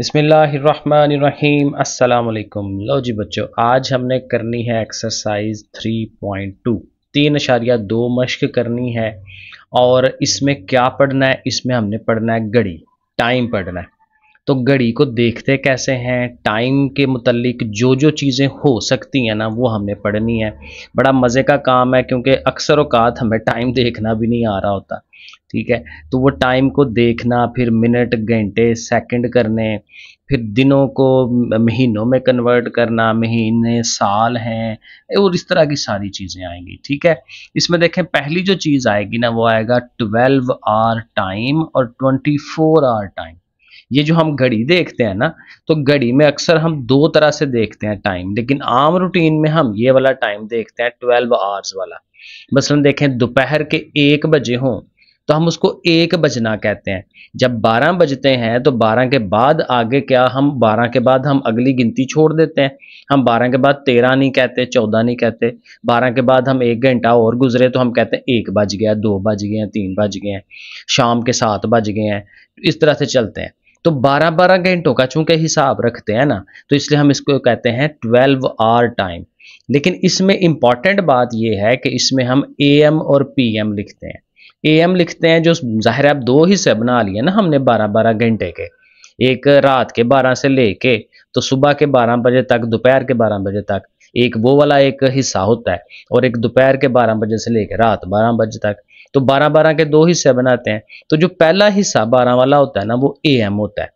बसमीम अल्लाम लो जी बच्चों आज हमने करनी है एक्सरसाइज 3.2 तीन अशारिया दो मश्क करनी है और इसमें क्या पढ़ना है इसमें हमने पढ़ना है घड़ी टाइम पढ़ना है तो घड़ी को देखते कैसे हैं टाइम के मतलब जो जो चीज़ें हो सकती हैं ना वो हमने पढ़नी है बड़ा मज़े का काम है क्योंकि अक्सर अवकात हमें टाइम देखना भी नहीं आ रहा होता ठीक है तो वो टाइम को देखना फिर मिनट घंटे सेकंड करने फिर दिनों को महीनों में कन्वर्ट करना महीने साल हैं और इस तरह की सारी चीज़ें आएंगी ठीक है इसमें देखें पहली जो चीज़ आएगी ना वो आएगा ट्वेल्व आर टाइम और ट्वेंटी फोर आर टाइम ये जो हम घड़ी देखते हैं ना तो घड़ी में अक्सर हम दो तरह से देखते हैं टाइम लेकिन आम रूटीन में हम ये वाला टाइम देखते हैं ट्वेल्व आवर्स वाला मसलन देखें दोपहर के एक बजे हों तो हम उसको एक बजना कहते हैं जब 12 बजते हैं तो 12 के बाद आगे क्या हम 12 के बाद हम अगली गिनती छोड़ देते हैं हम 12 के बाद 13 नहीं कहते 14 नहीं कहते 12 के बाद हम एक घंटा और गुजरे तो हम कहते हैं एक बज गया दो बज गए हैं तीन बज गए हैं शाम के सात बज गए हैं इस तरह से चलते हैं तो 12 12 घंटों का चूंकि हिसाब रखते हैं ना तो इसलिए हम इसको कहते हैं 12 आर टाइम लेकिन इसमें इंपॉर्टेंट बात यह है कि इसमें हम ए एम और पी एम लिखते हैं ए एम लिखते हैं जो ज़ाहिर आप दो हिस्से बना लिए ना हमने 12 12 घंटे के एक रात के 12 से लेके तो सुबह के 12 बजे तक दोपहर के 12 बजे तक एक वो वाला एक हिस्सा होता है और एक दोपहर के 12 बजे से लेकर रात 12 बजे तक तो बारह बारह के दो हिस्से बनाते हैं तो जो पहला हिस्सा बारह वाला होता है ना वो ए एम होता है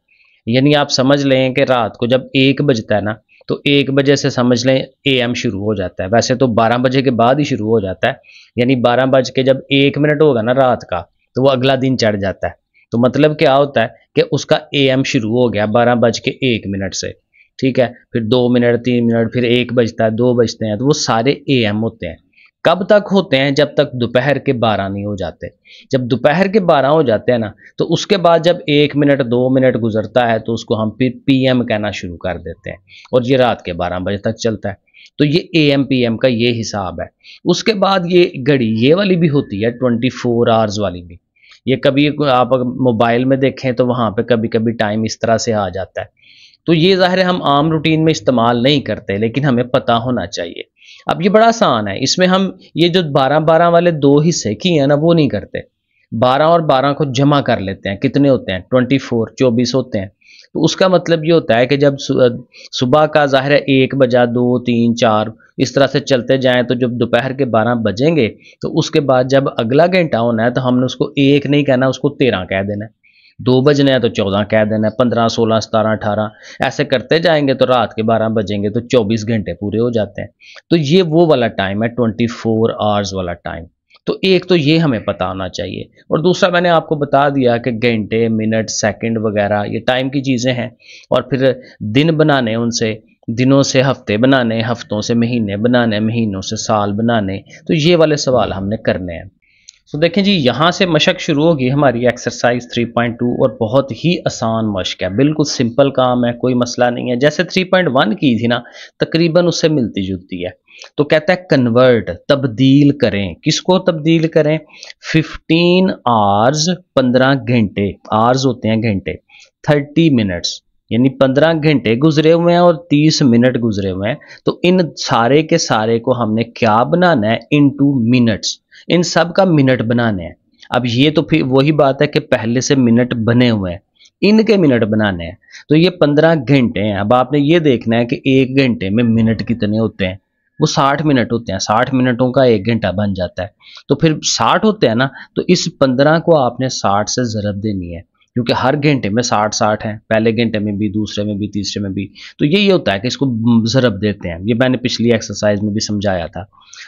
यानी आप समझ लें कि रात को जब एक बजता है ना तो एक बजे से समझ लें ए एम शुरू हो जाता है वैसे तो बारह बजे के बाद ही शुरू हो जाता है यानी बारह बज के जब एक मिनट होगा ना रात का तो वो अगला दिन चढ़ जाता है तो मतलब क्या होता है कि उसका ए एम शुरू हो गया बारह बज के एक मिनट से ठीक है फिर दो मिनट तीन मिनट फिर एक बजता है दो बजते हैं तो वो सारे ए एम होते हैं कब तक होते हैं जब तक दोपहर के बारह नहीं हो जाते जब दोपहर के बारह हो जाते हैं ना तो उसके बाद जब एक मिनट दो मिनट गुजरता है तो उसको हम पी एम कहना शुरू कर देते हैं और ये रात के बारह बजे तक चलता है तो ये ए एम पी एम का ये हिसाब है उसके बाद ये घड़ी ये वाली भी होती है ट्वेंटी फोर आवर्स वाली भी ये कभी आप मोबाइल में देखें तो वहाँ पे कभी कभी टाइम इस तरह से आ जाता है तो ये ज़ाहिर हम आम रूटीन में इस्तेमाल नहीं करते लेकिन हमें पता होना चाहिए अब ये बड़ा आसान है इसमें हम ये जो बारह बारह वाले दो हिस्से किए हैं ना वो नहीं करते बारह और बारह को जमा कर लेते हैं कितने होते हैं ट्वेंटी फोर चौबीस होते हैं तो उसका मतलब ये होता है कि जब सुबह का ज़ाहिर है एक बजा दो तीन चार इस तरह से चलते जाएं तो जब दोपहर के बारह बजेंगे तो उसके बाद जब अगला घंटा होना है तो हमने उसको एक नहीं कहना उसको तेरह कह देना है दो बजने हैं तो चौदह कह देना है पंद्रह सोलह सतारह अठारह ऐसे करते जाएंगे तो रात के बारह बजेंगे तो चौबीस घंटे पूरे हो जाते हैं तो ये वो वाला टाइम है ट्वेंटी फोर आवर्स वाला टाइम तो एक तो ये हमें पता होना चाहिए और दूसरा मैंने आपको बता दिया कि घंटे मिनट सेकंड वगैरह ये टाइम की चीज़ें हैं और फिर दिन बनाने उनसे दिनों से हफ्ते बनाने हफ्तों से महीने बनाने महीनों से साल बनाने तो ये वाले सवाल हमने करने हैं तो देखें जी यहाँ से मशक शुरू होगी हमारी एक्सरसाइज 3.2 और बहुत ही आसान मशक है बिल्कुल सिंपल काम है कोई मसला नहीं है जैसे 3.1 की थी ना तकरीबन उससे मिलती जुलती है तो कहता है कन्वर्ट तब्दील करें किसको तब्दील करें 15 आवर्स 15 घंटे आवर्स होते हैं घंटे 30 मिनट्स यानी 15 घंटे गुजरे हुए हैं और 30 मिनट गुजरे हुए हैं तो इन सारे के सारे को हमने क्या बनाना है टू मिनट्स इन सब का मिनट बनाने हैं अब ये तो फिर वही बात है कि पहले से मिनट बने हुए हैं इनके मिनट बनाने हैं तो ये पंद्रह घंटे हैं अब आपने ये देखना है कि एक घंटे में मिनट कितने होते हैं वो साठ मिनट होते हैं साठ मिनटों का एक घंटा बन जाता है तो फिर साठ होते हैं ना तो इस पंद्रह को आपने साठ से ज़रब देनी है क्योंकि हर घंटे में साठ साठ हैं पहले घंटे में भी दूसरे में भी तीसरे में भी तो ये ये होता है कि इसको ज़रब देते हैं ये मैंने पिछली एक्सरसाइज में भी समझाया था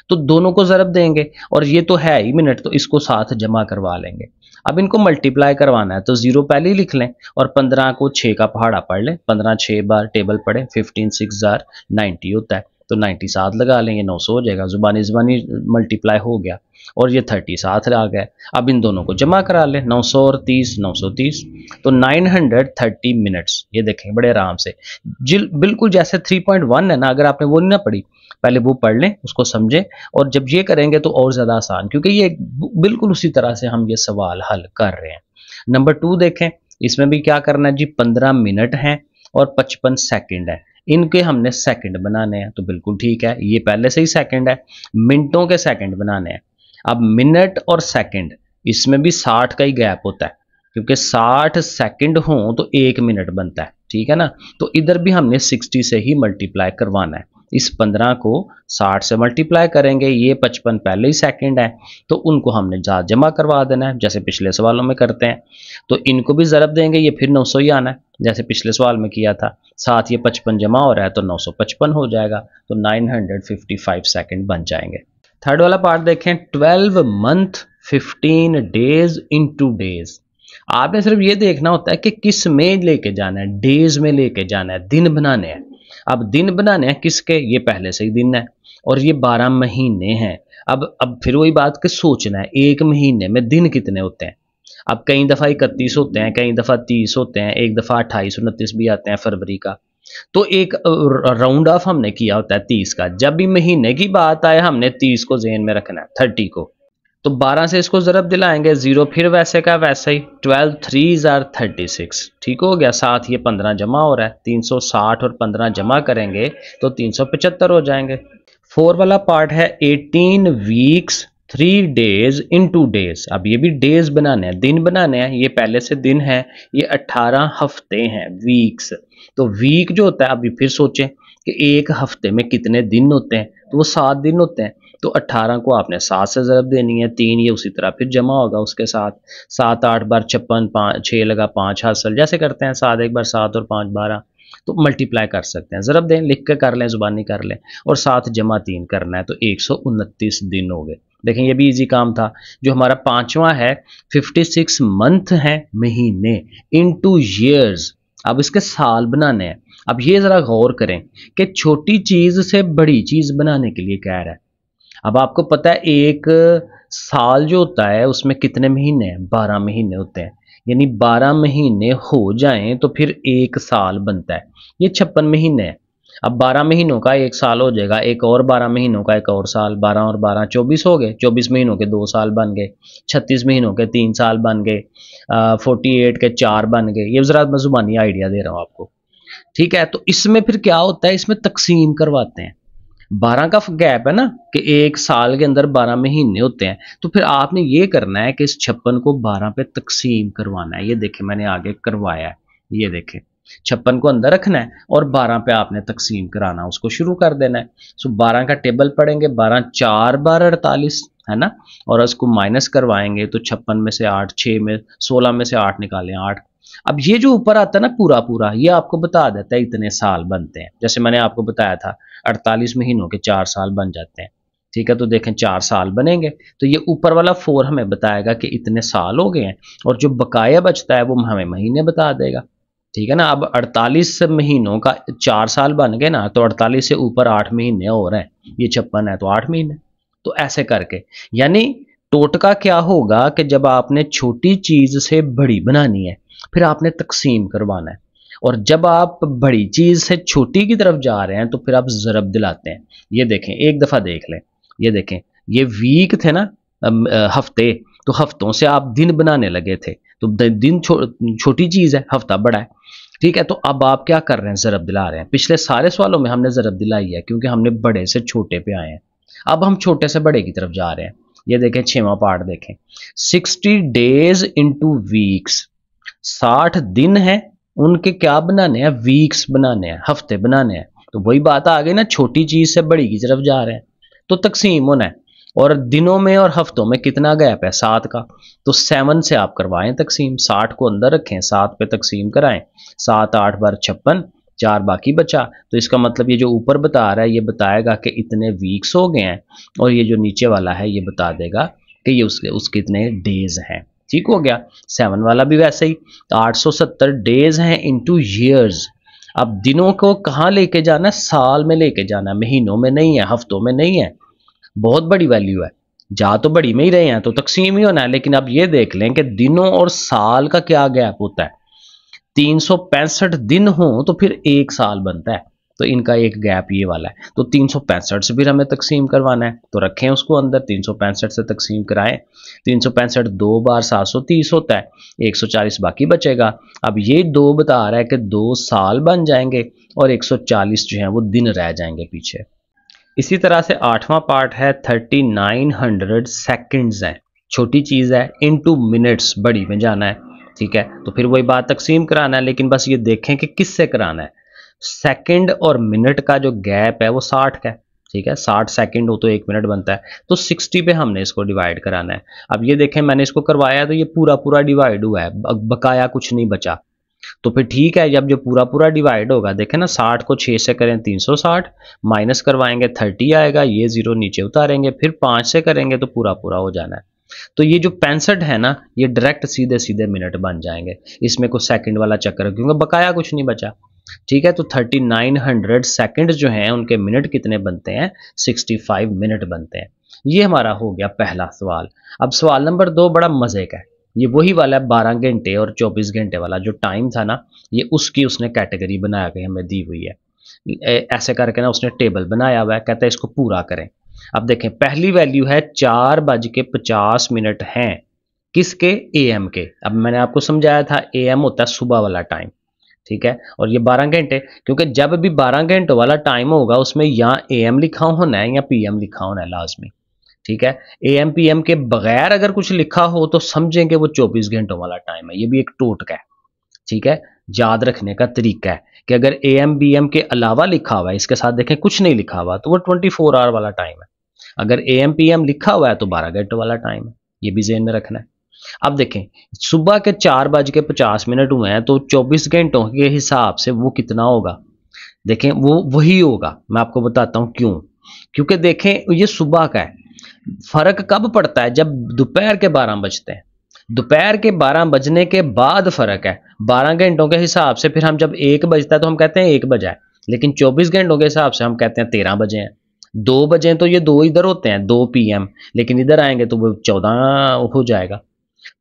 तो दोनों को ज़रब देंगे और ये तो है ही मिनट तो इसको साथ जमा करवा लेंगे अब इनको मल्टीप्लाई करवाना है तो जीरो पहले ही लिख लें और पंद्रह को छः का पहाड़ा पढ़ लें पंद्रह छः बार टेबल पढ़ें फिफ्टीन सिक्स जार नाइन्टी होता है तो नाइन्टी सात लगा लेंगे नौ सौ हो जाएगा ज़ुबानी ज़ुबानी मल्टीप्लाई हो गया और ये थर्टी सात आ गया अब इन दोनों को जमा करा लें नौ सौ और तीस नौ सौ तीस तो नाइन हंड्रेड थर्टी मिनट्स ये देखें बड़े आराम से जिल बिल्कुल जैसे थ्री पॉइंट वन है ना अगर आपने वो ना पढ़ी पहले वो पढ़ लें उसको समझें और जब ये करेंगे तो और ज़्यादा आसान क्योंकि ये बिल्कुल उसी तरह से हम ये सवाल हल कर रहे हैं नंबर टू देखें इसमें भी क्या करना है जी पंद्रह मिनट हैं और पचपन सेकेंड है इनके हमने सेकंड बनाने हैं तो बिल्कुल ठीक है ये पहले से ही सेकंड है मिनटों के सेकंड बनाने हैं अब मिनट और सेकंड इसमें भी 60 का ही गैप होता है क्योंकि 60 सेकंड हो तो एक मिनट बनता है ठीक है ना तो इधर भी हमने 60 से ही मल्टीप्लाई करवाना है इस पंद्रह को साठ से मल्टीप्लाई करेंगे ये पचपन पहले ही सेकंड है तो उनको हमने जहाँ जमा करवा देना है जैसे पिछले सवालों में करते हैं तो इनको भी ज़रब देंगे ये फिर नौ सौ ही आना है जैसे पिछले सवाल में किया था साथ ये पचपन जमा हो रहा है तो नौ सौ पचपन हो जाएगा तो nine hundred fifty five second बन जाएंगे थर्ड वाला पार्ट देखें twelve month fifteen days into days आपने सिर्फ ये देखना होता है कि किस में लेके जाना है डेज में लेके जाना है दिन बनाने हैं अब दिन बनाने हैं किसके ये पहले से ही दिन है और ये बारह महीने हैं अब अब फिर वही बात कि सोचना है एक महीने में दिन कितने होते हैं अब कई दफ़ा इकतीस होते हैं कई दफ़ा तीस होते हैं एक दफ़ा अट्ठाईस उनतीस भी आते हैं फरवरी का तो एक राउंड ऑफ हमने किया होता है तीस का जब भी महीने की बात आए हमने तीस को जेन में रखना है थर्टी को तो 12 से इसको ज़रब दिलाएंगे ज़ीरो फिर वैसे का वैसे ही ट्वेल्व थ्री ज़ार थर्टी सिक्स ठीक हो गया साथ ये 15 जमा हो रहा है 360 और 15 जमा करेंगे तो 375 हो जाएंगे फोर वाला पार्ट है 18 weeks three days into days अब ये भी डेज बनाने हैं दिन बनाने हैं ये पहले से दिन है ये 18 हफ्ते हैं वीक्स तो वीक जो होता है अभी फिर सोचें कि एक हफ्ते में कितने दिन होते हैं तो वो सात दिन होते हैं तो अट्ठारह को आपने सात से ज़रब देनी है तीन ये उसी तरह फिर जमा होगा उसके साथ सात आठ बार छप्पन पाँच छः लगा पाँच हासिल जैसे करते हैं सात एक बार सात और पाँच बारह तो मल्टीप्लाई कर सकते हैं ज़रब दें लिख के कर लें ज़ुबानी कर लें और साथ जमा तीन करना है तो एक दिन हो गए देखें ये भी इजी काम था जो हमारा पांचवा है 56 मंथ है महीने इनटू इयर्स अब इसके साल बनाने हैं अब ये ज़रा गौर करें कि छोटी चीज़ से बड़ी चीज़ बनाने के लिए कह रहा है अब आपको पता है एक साल जो होता है उसमें कितने महीने हैं बारह महीने होते हैं यानी बारह महीने हो जाएं तो फिर एक साल बनता है ये छप्पन महीने हैं अब बारह महीनों का एक साल हो जाएगा एक और बारह महीनों का एक और साल बारह और बारह चौबीस हो गए चौबीस महीनों के दो साल बन गए छत्तीस महीनों के तीन साल बन गए फोर्टी एट के चार बन गए ये ज़रा मैं ज़ुबानी आइडिया दे रहा हूँ आपको ठीक है तो इसमें फिर क्या होता है इसमें तकसीम करवाते हैं बारह का गैप है ना कि एक साल के अंदर बारह महीने होते हैं तो फिर आपने ये करना है कि इस छप्पन को बारह पे तकसीम करवाना है ये देखे मैंने आगे करवाया है ये देखे छप्पन को अंदर रखना है और बारह पे आपने तकसीम कराना उसको शुरू कर देना है सो बारह का टेबल पढ़ेंगे बारह चार बार अड़तालीस है ना और इसको माइनस करवाएंगे तो छप्पन में से आठ छः में सोलह में से आठ निकालें आठ अब ये जो ऊपर आता है ना पूरा पूरा ये आपको बता देता है इतने साल बनते हैं जैसे मैंने आपको बताया था अड़तालीस महीनों के चार साल बन जाते हैं ठीक है तो देखें चार साल बनेंगे तो ये ऊपर वाला फोर हमें बताएगा कि इतने साल हो गए हैं और जो बकाया बचता है वो हमें महीने बता देगा ठीक है ना अब 48 महीनों का चार साल बन गए ना तो 48 से ऊपर आठ महीने और हैं ये छप्पन है तो आठ महीने तो ऐसे करके यानी टोटका क्या होगा कि जब आपने छोटी चीज़ से बड़ी बनानी है फिर आपने तकसीम करवाना है और जब आप बड़ी चीज़ से छोटी की तरफ जा रहे हैं तो फिर आप ज़रब दिलाते हैं ये देखें एक दफ़ा देख लें ये देखें ये वीक थे ना हफ्ते तो हफ्तों से आप दिन बनाने लगे थे तो दिन छो, छोटी चीज़ है हफ्ता बड़ा है ठीक है तो अब आप क्या कर रहे हैं ज़रब दिला रहे हैं पिछले सारे सवालों में हमने ज़रब दिलाई है क्योंकि हमने बड़े से छोटे पे आए हैं अब हम छोटे से बड़े की तरफ जा रहे हैं ये देखें छेवा पार्ट देखें सिक्सटी डेज इंटू वीक्स साठ दिन है उनके क्या बनाने हैं वीक्स बनाने हैं हफ्ते बनाने हैं तो वही बात आ गई ना छोटी चीज से बड़ी की तरफ जा रहे हैं तो तकसीम होना है और दिनों में और हफ्तों में कितना गैप है सात का तो सेवन से आप करवाएं तकसीम साठ को अंदर रखें सात पे तकसीम कराएं सात आठ बार छप्पन चार बाकी बचा तो इसका मतलब ये जो ऊपर बता रहा है ये बताएगा कि इतने वीक्स हो गए हैं और ये जो नीचे वाला है ये बता देगा कि ये उसके उसके इतने डेज हैं ठीक हो गया सेवन वाला भी वैसे ही तो आठ सौ सत्तर डेज हैं इंटू ईयर्स अब दिनों को कहाँ लेके जाना है साल में लेके जाना है महीनों में नहीं है हफ्तों में नहीं है बहुत बड़ी वैल्यू है जा तो बड़ी में ही रहे हैं तो तकसीम ही होना है लेकिन अब ये देख लें कि दिनों और साल का क्या गैप होता है तीन दिन हो तो फिर एक साल बनता है तो इनका एक गैप ये वाला है तो तीन से फिर हमें तकसीम करवाना है तो रखें उसको अंदर तीन से तकसीम कराएं तीन दो बार 730 होता है 140 बाकी बचेगा अब ये दो बता रहा है कि दो साल बन जाएंगे और 140 जो है वो दिन रह जाएंगे पीछे इसी तरह से आठवां पार्ट है 3900 सेकंड्स है छोटी चीज़ है इनटू मिनट्स बड़ी में जाना है ठीक है तो फिर वही बात तकसीम कराना है लेकिन बस ये देखें कि किससे कराना है सेकंड और मिनट का जो गैप है वो साठ का है ठीक है साठ सेकंड हो तो एक मिनट बनता है तो सिक्सटी पे हमने इसको डिवाइड कराना है अब ये देखें मैंने इसको करवाया तो ये पूरा पूरा डिवाइड हुआ है बकाया कुछ नहीं बचा तो फिर ठीक है जब जो पूरा पूरा डिवाइड होगा देखें ना साठ को छह से करें तीन सौ साठ माइनस करवाएंगे थर्टी आएगा ये जीरो नीचे उतारेंगे फिर पाँच से करेंगे तो पूरा पूरा हो जाना है तो ये जो पैंसठ है ना ये डायरेक्ट सीधे सीधे मिनट बन जाएंगे इसमें कुछ सेकंड वाला चक्कर क्योंकि बकाया कुछ नहीं बचा ठीक है तो 3900 सेकंड जो हैं उनके मिनट कितने बनते हैं 65 मिनट बनते हैं ये हमारा हो गया पहला सवाल अब सवाल नंबर दो बड़ा मज़े का है ये वही वाला है बारह घंटे और चौबीस घंटे वाला जो टाइम था ना ये उसकी उसने कैटेगरी बना के हमें दी हुई है ऐसे करके ना उसने टेबल बनाया हुआ है कहता है इसको पूरा करें अब देखें पहली वैल्यू है चार बज के पचास मिनट हैं किसके ए एम के अब मैंने आपको समझाया था ए एम होता है सुबह वाला टाइम ठीक है और ये बारह घंटे क्योंकि जब भी बारह घंटों वाला टाइम होगा उसमें या ए एम लिखा होना है या पी एम लिखा होना है लाजमी ठीक है ए एम पी एम के बगैर अगर कुछ लिखा हो तो समझेंगे वो 24 घंटों वाला टाइम है ये भी एक टोटका है ठीक है याद रखने का तरीका है कि अगर ए एम बी एम के अलावा लिखा हुआ है इसके साथ देखें कुछ नहीं लिखा हुआ तो वो ट्वेंटी फोर आवर वाला टाइम है अगर ए एम पी एम लिखा हुआ है तो बारह घंटे वाला टाइम है ये भी जेन में रखना है अब देखें सुबह के चार बज के पचास मिनट हुए हैं तो चौबीस घंटों के हिसाब से वो कितना होगा देखें वो वही होगा मैं आपको बताता हूँ क्यों क्योंकि देखें ये सुबह का है फर्क कब पड़ता है जब दोपहर के बारह बजते हैं दोपहर के बारह बजने के बाद फर्क है बारह घंटों के हिसाब से फिर हम जब एक बजता है तो हम कहते हैं एक बजा है लेकिन चौबीस घंटों के हिसाब से हम कहते हैं तेरह बजे हैं दो बजे तो ये दो इधर होते हैं दो पी लेकिन इधर आएंगे तो वो चौदह हो जाएगा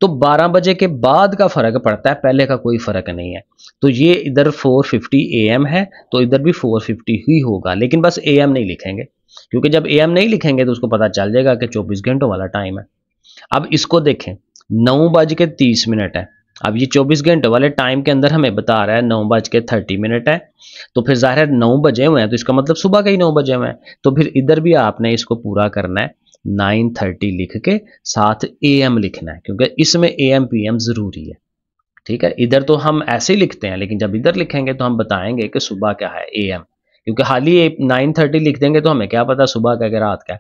तो 12 बजे के बाद का फ़र्क पड़ता है पहले का कोई फ़र्क नहीं है तो ये इधर 4:50 फिफ्टी एम है तो इधर भी 4:50 ही होगा लेकिन बस एम नहीं लिखेंगे क्योंकि जब एम नहीं लिखेंगे तो उसको पता चल जाएगा कि 24 घंटों वाला टाइम है अब इसको देखें नौ बज के तीस मिनट है अब ये 24 घंटे वाले टाइम के अंदर हमें बता रहा है नौ बज के थर्टी मिनट है तो फिर जाहिर है नौ बजे हुए हैं तो इसका मतलब सुबह के ही नौ बजे हुए हैं तो फिर इधर भी आपने इसको पूरा करना है नाइन थर्टी लिख के साथ ए एम लिखना है क्योंकि इसमें ए एम पी एम ज़रूरी है ठीक है इधर तो हम ऐसे ही लिखते हैं लेकिन जब इधर लिखेंगे तो हम बताएंगे कि सुबह क्या है ए एम क्योंकि हाल ही नाइन थर्टी लिख देंगे तो हमें क्या पता सुबह का क्या रात का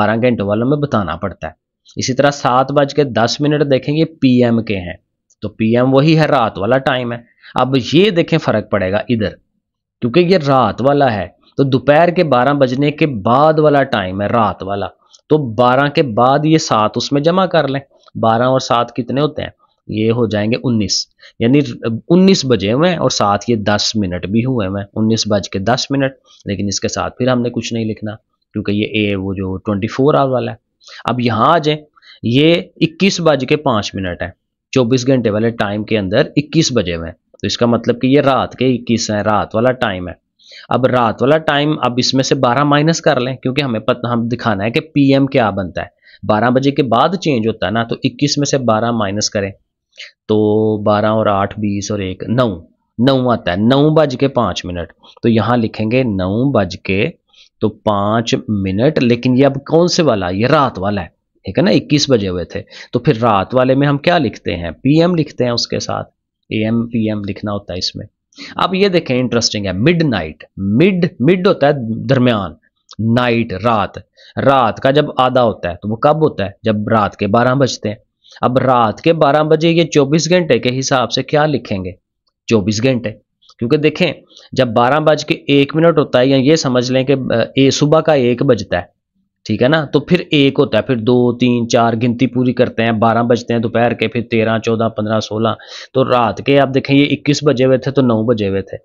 बारह घंटों वालों में बताना पड़ता है इसी तरह सात बज के दस मिनट देखेंगे पी एम के हैं तो पीएम वही है रात वाला टाइम है अब ये देखें फर्क पड़ेगा इधर क्योंकि ये रात वाला है तो दोपहर के 12 बजने के बाद वाला टाइम है रात वाला तो 12 के बाद ये सात उसमें जमा कर लें 12 और सात कितने होते हैं ये हो जाएंगे 19 यानी 19 बजे हुए हैं और साथ ये 10 मिनट भी हुए हुए उन्नीस बज के दस मिनट लेकिन इसके साथ फिर हमने कुछ नहीं लिखना क्योंकि ये ए वो जो ट्वेंटी फोर आवर वाला है अब यहाँ आ जाए ये इक्कीस बज के पाँच मिनट है 24 घंटे वाले टाइम के अंदर 21 बजे में तो इसका मतलब कि ये रात के 21 है रात वाला टाइम है अब रात वाला टाइम अब इसमें से 12 माइनस कर लें क्योंकि हमें पता हम दिखाना है कि पीएम क्या बनता है 12 बजे के बाद चेंज होता है ना तो 21 में से 12 माइनस करें तो 12 और 8 बीस और एक नौ नौ आता है नौ बज के पांच मिनट तो यहाँ लिखेंगे नौ बज के तो पांच मिनट लेकिन ये अब कौन से वाला ये रात वाला है ठीक है ना 21 बजे हुए थे तो फिर रात वाले में हम क्या लिखते हैं पीएम लिखते हैं उसके साथ ए एम पी एम लिखना होता है इसमें अब ये देखें इंटरेस्टिंग है मिड नाइट मिड मिड होता है दरमियान नाइट रात रात का जब आधा होता है तो वो कब होता है जब रात के बारह बजते हैं अब रात के बारह बजे ये चौबीस घंटे के हिसाब से क्या लिखेंगे चौबीस घंटे क्योंकि देखें जब बारह बज के एक मिनट होता है या ये समझ लें कि ए सुबह का एक बजता है ठीक है ना तो फिर एक होता है फिर दो तीन चार गिनती पूरी करते हैं बारह बजते हैं दोपहर के फिर तेरह चौदह पंद्रह सोलह तो रात के आप देखें ये इक्कीस बजे हुए थे तो नौ बजे हुए थे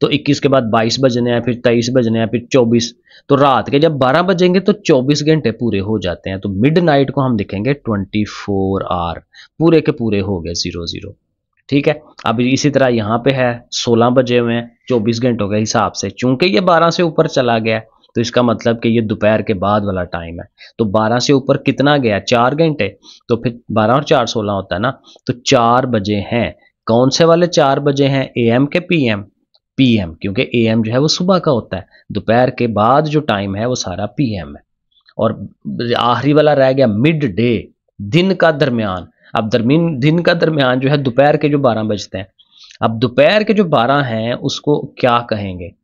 तो इक्कीस के बाद बाईस बजने हैं फिर तेईस बजने हैं फिर चौबीस तो रात के जब बारह बजेंगे तो चौबीस घंटे पूरे हो जाते हैं तो मिड नाइट को हम देखेंगे ट्वेंटी फोर आवर पूरे के पूरे हो गए ज़ीरो ज़ीरो ठीक है अब इसी तरह यहाँ पे है सोलह बजे हुए हैं चौबीस घंटों के हिसाब से चूंकि ये बारह से ऊपर चला गया है तो इसका मतलब कि ये दोपहर के बाद वाला टाइम है तो 12 से ऊपर कितना गया चार घंटे तो फिर 12 और चार सोलह होता है ना तो चार बजे हैं कौन से वाले चार बजे हैं एम के पीएम पीएम क्योंकि एम जो है वो सुबह का होता है दोपहर के बाद जो टाइम है वो सारा पीएम है और आखिरी वाला रह गया मिड डे दिन का दरमियान अब दरमीन दिन का दरमियान जो है दोपहर के जो बारह बजते हैं अब दोपहर के जो बारह हैं उसको क्या कहेंगे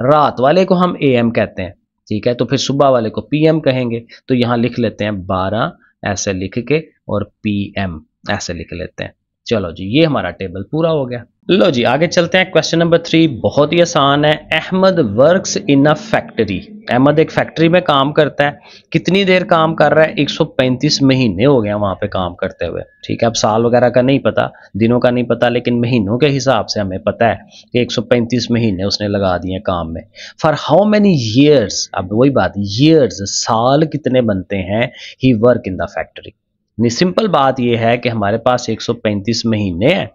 रात वाले को हम ए एम कहते हैं ठीक है तो फिर सुबह वाले को पी एम कहेंगे तो यहाँ लिख लेते हैं बारह ऐसे लिख के और पी एम ऐसे लिख लेते हैं चलो जी ये हमारा टेबल पूरा हो गया लो जी आगे चलते हैं क्वेश्चन नंबर थ्री बहुत ही आसान है Ahmed works in a factory Ahmed एक फैक्ट्री में काम करता है कितनी देर काम कर रहा है 135 महीने हो गए वहां पे काम करते हुए ठीक है अब साल वगैरह का नहीं पता दिनों का नहीं पता लेकिन महीनों के हिसाब से हमें पता है कि 135 महीने उसने लगा दिए काम में फॉर हाउ मैनी ईयर्स अब वही बात ईयर्स साल कितने बनते हैं he work in the factory simple बात यह है कि हमारे पास 135 महीने हैं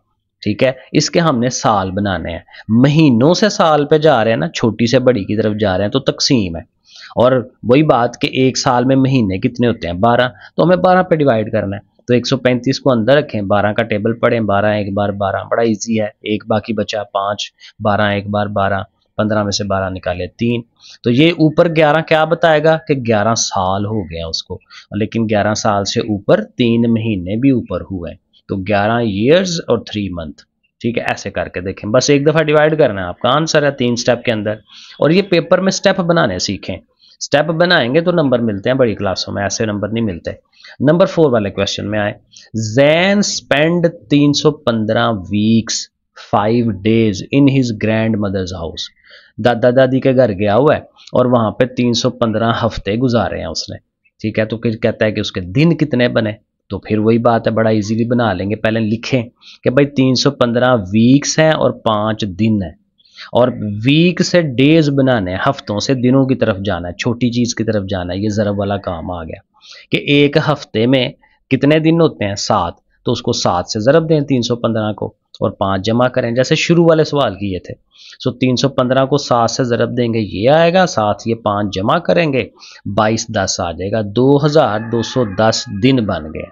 ठीक है इसके हमने साल बनाने हैं महीनों से साल पे जा रहे हैं ना छोटी से बड़ी की तरफ जा रहे हैं तो तकसीम है और वही बात कि एक साल में महीने कितने होते हैं बारह तो हमें बारह पे डिवाइड करना है तो 135 को अंदर रखें बारह का टेबल पढ़ें बारह एक बार बारह बड़ा इजी है एक बाकी बचा पाँच बारह एक बार बारह पंद्रह में से बारह निकाले तीन तो ये ऊपर ग्यारह क्या बताएगा कि ग्यारह साल हो गया उसको लेकिन ग्यारह साल से ऊपर तीन महीने भी ऊपर हुए तो 11 ईयर्स और थ्री मंथ ठीक है ऐसे करके देखें बस एक दफ़ा डिवाइड करना है आपका आंसर है तीन स्टेप के अंदर और ये पेपर में स्टेप बनाने सीखें स्टेप बनाएंगे तो नंबर मिलते हैं बड़ी क्लासों में ऐसे नंबर नहीं मिलते नंबर फोर वाले क्वेश्चन में आए Jain spend 315 weeks five days in his grandmother's house दादा दादी के घर गया हुआ है और वहां पे 315 हफ्ते गुजारे हैं उसने ठीक है तो फिर कहता है कि उसके दिन कितने बने तो फिर वही बात है बड़ा इजीली बना लेंगे पहले लिखें कि भाई 315 वीक्स हैं और पाँच दिन हैं और वीक से डेज बनाने हैं हफ्तों से दिनों की तरफ जाना है छोटी चीज़ की तरफ जाना है ये ज़रब वाला काम आ गया कि एक हफ्ते में कितने दिन होते हैं सात तो उसको सात से ज़रब दें तीन को और पाँच जमा करें जैसे शुरू वाले सवाल किए थे सो तीन सौ पंद्रह को सात से ज़रब देंगे ये आएगा साथ ये पाँच जमा करेंगे बाईस दस आ जाएगा दो हज़ार दो सौ दस दिन बन गए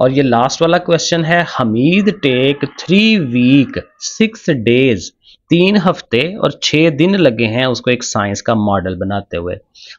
और ये लास्ट वाला क्वेश्चन है Hameed take three week six days तीन हफ्ते और छह दिन लगे हैं उसको एक साइंस का मॉडल बनाते हुए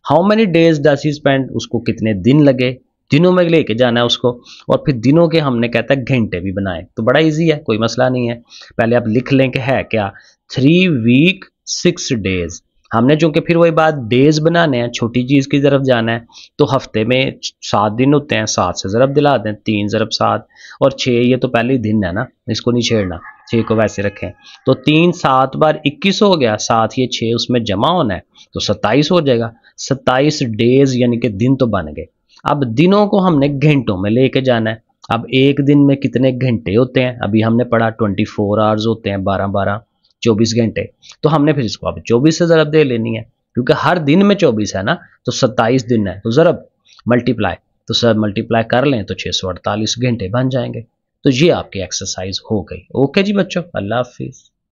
how many days does he spend उसको कितने दिन लगे दिनों में लेके जाना है उसको और फिर दिनों के हमने कहता है घंटे भी बनाए तो बड़ा ईजी है कोई मसला नहीं है पहले आप लिख लें कि है क्या थ्री वीक सिक्स डेज हमने चूंकि फिर वही बात डेज बनाने हैं छोटी चीज़ की तरफ जाना है तो हफ्ते में सात दिन होते हैं सात से ज़रब दिला दें तीन ज़रब सात और छः ये तो पहले दिन है ना इसको नहीं छेड़ना छः को वैसे रखें तो तीन सात बार इक्कीस हो गया सात ये छः उसमें जमा होना है तो सत्ताईस हो जाएगा सत्ताईस डेज यानी कि दिन तो बन गए अब दिनों को हमने घंटों में लेके जाना है अब एक दिन में कितने घंटे होते हैं अभी हमने पढ़ा ट्वेंटी फोर आवर्स होते हैं बारह बारह चौबीस घंटे तो हमने फिर इसको अब चौबीस से ज़रब दे लेनी है क्योंकि हर दिन में चौबीस है ना तो सत्ताईस दिन है तो ज़रब मल्टीप्लाई तो सर मल्टीप्लाई कर लें तो छः सौ अड़तालीस घंटे बन जाएंगे तो ये आपकी एक्सरसाइज हो गई ओके जी बच्चों अल्लाह हाफिज़